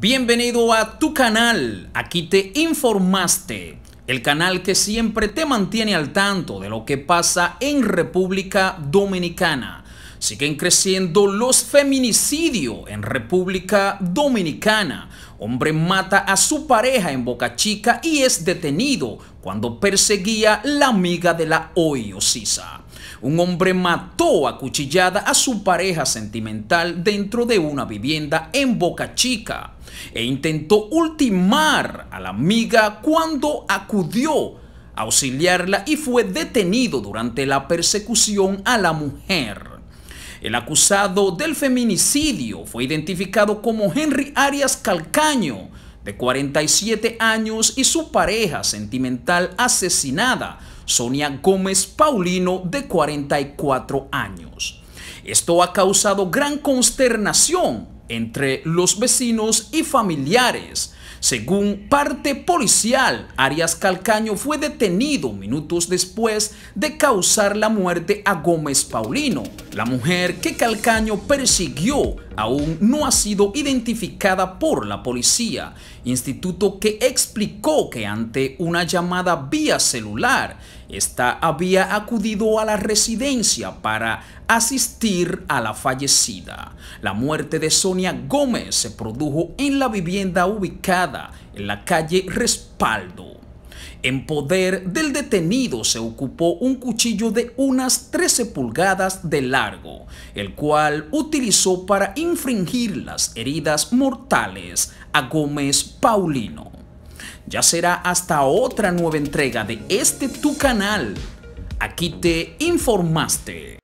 Bienvenido a tu canal, aquí te informaste, el canal que siempre te mantiene al tanto de lo que pasa en República Dominicana. Siguen creciendo los feminicidios en República Dominicana. Hombre mata a su pareja en Boca Chica y es detenido cuando perseguía la amiga de la hoy Un hombre mató a cuchillada a su pareja sentimental dentro de una vivienda en Boca Chica e intentó ultimar a la amiga cuando acudió a auxiliarla y fue detenido durante la persecución a la mujer. El acusado del feminicidio fue identificado como Henry Arias Calcaño, de 47 años, y su pareja sentimental asesinada, Sonia Gómez Paulino, de 44 años. Esto ha causado gran consternación entre los vecinos y familiares. Según parte policial, Arias Calcaño fue detenido minutos después de causar la muerte a Gómez Paulino. La mujer que Calcaño persiguió aún no ha sido identificada por la policía, instituto que explicó que ante una llamada vía celular, esta había acudido a la residencia para asistir a la fallecida. La muerte de Sonia Gómez se produjo en la vivienda ubicada en la calle Respaldo en poder del detenido se ocupó un cuchillo de unas 13 pulgadas de largo, el cual utilizó para infringir las heridas mortales a Gómez Paulino. Ya será hasta otra nueva entrega de este tu canal. Aquí te informaste.